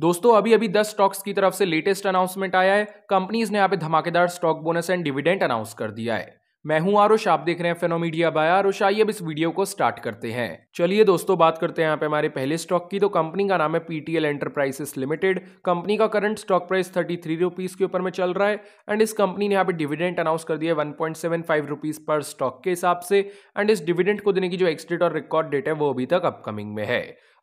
दोस्तों अभी अभी 10 स्टॉक्स की तरफ से लेटेस्ट अनाउंसमेंट आया है कंपनीज ने यहाँ पे धमाकेदार stock bonus and dividend announce कर दिया है मैं हूं आरुष आप देख रहे हैं फेनोमीडिया बाय आरुष आइए अब इस वीडियो को स्टार्ट करते हैं चलिए दोस्तों बात करते हैं यहाँ पे हमारे पहले स्टॉक की तो कंपनी का नाम है पीटीएल एंटरप्राइजेस लिमिटेड कंपनी का current stock price thirty three rupees के ऊपर में चल रहा है एंड इस कंपनी ने यहाँ पे डिविडेंट अनाउंस कर दिया one point seven five rupees पर स्टॉक के हिसाब से एंड इस डिविडेंट को देने की जो एक्सडेट और रिकॉर्ड डेट है वो अभी तक अपकमिंग में है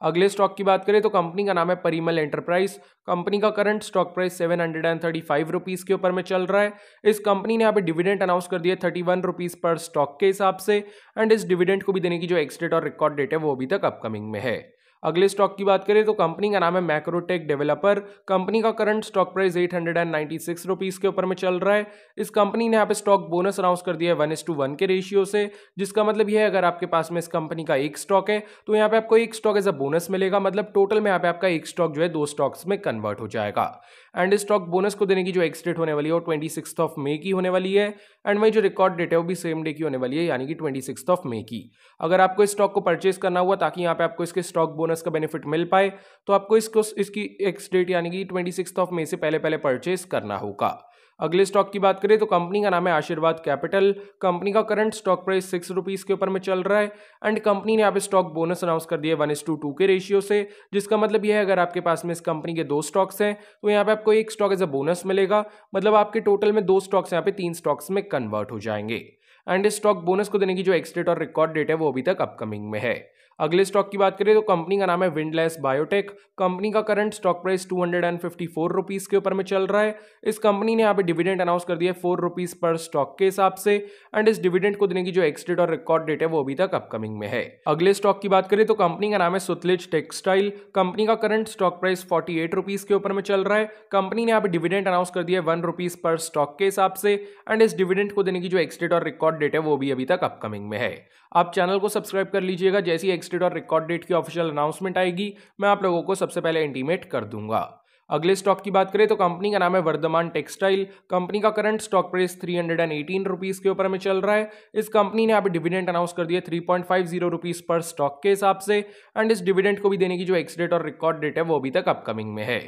अगले स्टॉक की बात करें तो कंपनी का नाम है परिमल एंटरप्राइज कंपनी का current stock price seven hundred and thirty five rupees के ऊपर में चल रहा है इस कंपनी ने यहाँ पे डिविडेंट अनाउंस कर दिया थर्टी वन रुपीज़ पर स्टॉक के हिसाब से एंड इस डिविडेंड को भी देने की जो एक्सडेट और रिकॉर्ड डेट है वो अभी तक अपकमिंग में है अगले स्टॉक की बात करें तो कंपनी का नाम है मैक्रोटेक डेवलपर कंपनी का current stock price eight hundred and ninety six rupees के ऊपर में चल रहा है इस कंपनी ने यहाँ पे स्टॉक बोनस अनाउंस कर दिया है वन एस टू वन के रेशियो से जिसका मतलब यह है अगर आपके पास में इस कंपनी का एक स्टॉक है तो यहाँ पे आपको एक स्टॉक एज अ बोनस मिलेगा मतलब टोटल में यहाँ पे आपका एक स्टॉक जो है दो स्टॉक्स में कन्वर्ट हो जाएगा एंड स्टॉक बोनस को देने की जो एक्सडेट होने वाली है वो ट्वेंटी सिक्स ऑफ मे की होने वाली है एंड वही जो रिकॉर्ड डेट है वो भी सेम डे की होने वाली है यानी कि ट्वेंटी सिक्स ऑफ मे की अगर आपको इस स्टॉक को परचेज करना हुआ ताकि यहाँ पे आपको इसके स्टॉक बोनस बोनस का बेनिफिट मिल पाए तो आपको इसको इसकी एक्स डेट यानी कि ट्वेंटी ऑफ मे से पहले पहले परचेज करना होगा अगले स्टॉक की बात करें तो कंपनी का नाम है आशीर्वाद कैपिटल कंपनी का current stock price six rupees के ऊपर में चल रहा है एंड कंपनी ने आप स्टॉक बोनस अनाउंस कर दिया वन एस टू टू के रेशियो से जिसका मतलब यह है अगर आपके पास में इस कंपनी के दो स्टॉक्स हैं तो यहाँ पे आपको एक स्टॉक एज अ बोनस मिलेगा मतलब आपके टोटल में दो स्टॉक्स यहाँ पे तीन स्टॉक्स में कन्वर्ट हो जाएंगे एंड स्टॉक बोनस को देने की जो एक्सडेट और रिकॉर्ड डेट है वो अभी तक अपकमिंग में है अगले स्टॉक की बात करें तो कंपनी का नाम है विंडलेस बायोटेक कंपनी का current stock price two hundred and fifty four rupees के ऊपर में चल रहा है इस कंपनी ने यहाँ पे डिविडेंड अनाउंस कर दिया है फोर रुपीज़ पर स्टॉक के हिसाब से एंड इस डिविडेंड को देने की जो एक्सडेट और रिकॉर्ड डेट है वो अभी तक अपकमिंग में है अगले स्टॉक की बात करें तो कंपनी का नाम है सुतलेज टेक्सटाइल कंपनी का current stock price forty eight rupees के ऊपर में चल रहा है कंपनी ने यहाँ पे डिविडेंड अनाउंस कर दिया है वन रुपीज़ पर स्टॉक के हिसाब से एंड इस डिविडेंड को देने की जो एक्सडेट और रिकॉर्ड रिकॉर्ड डेट है वो भी अभी तक अपकमिंग में है आप चैनल को सब्सक्राइब कर लीजिएगा जैसी एक्सटेड और रिकॉर्ड डेट की ऑफिशियल अनाउंसमेंट आएगी मैं आप लोगों को सबसे पहले इंटीमेट कर दूंगा अगले स्टॉक की बात करें तो कंपनी का नाम है वर्धमान टेक्सटाइल कंपनी का current stock price three hundred and eighteen rupees के ऊपर में चल रहा है इस कंपनी ने अभी डिविडेंड अनाउंस कर दिया three point five zero rupees पर स्टॉक के हिसाब से एंड इस डिविडेंड को भी देने की जो एक्सडेट और रिकॉर्ड डेट है वो अभी तक अपकमिंग में है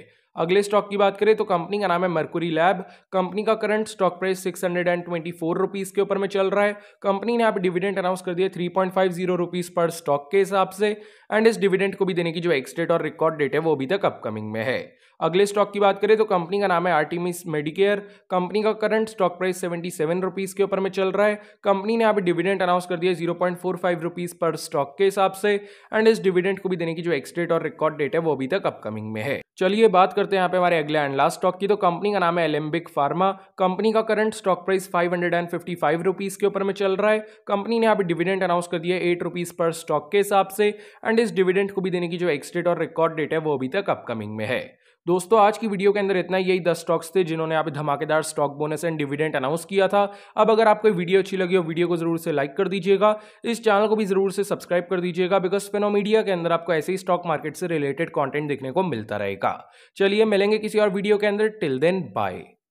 अगले स्टॉक की बात करें तो कंपनी का नाम है मर्कुरी लैब कंपनी का current stock price six hundred and twenty four rupees के ऊपर में चल रहा है कंपनी ने आप डिविडेंड अनाउंस कर दिया three point five zero rupees पर स्टॉक के हिसाब से एंड इस डिविडेंड को भी देने की जो एक्सडेट और रिकॉर्ड डेट है वो अभी तक अपकमिंग में है अगले स्टॉक की बात करें तो कंपनी का नाम है आर्टिमिस मेडिकेयर कंपनी का current stock price seventy seven rupees के ऊपर में चल रहा है कंपनी ने आप डिविडेंड अनाउंस कर दिया zero point four five rupees पर स्टॉक के हिसाब से एंड इस डिविडेंड को भी देने की जो एक्सडेट और रिकॉर्ड डेट है वो अभी तक अपकमिंग में है चलिए बात करते हैं यहाँ पे हमारे अगले एंड लास्ट स्टॉक की तो कंपनी का नाम है एलिम्बिक फार्मा कंपनी का current stock price five hundred and fifty five rupees के ऊपर में चल रहा है कंपनी ने यहाँ पे डिविडेंड अनाउंस कर दिया है एट रुपीज़ पर स्टॉक के हिसाब से एंड इस डिविडेंड को भी देने की जो एक्सडेट और रिकॉर्ड डेट है वो अभी तक अपकमिंग में है दोस्तों आज की वीडियो के अंदर इतना यही दस स्टॉक्स थे जिन्होंने आप धमाकेदार stock bonus and dividend announce किया था अब अगर आपको वीडियो अच्छी लगी हो वीडियो को जरूर से लाइक कर दीजिएगा इस चैनल को भी जरूर से सब्सक्राइब कर दीजिएगा बिकॉज फेनो मीडिया के अंदर आपको ऐसे ही स्टॉक मार्केट से रिलेटेड कॉन्टेंट देखने को मिलता रहेगा चलिए मिलेंगे किसी और वीडियो के अंदर टिल देन बाय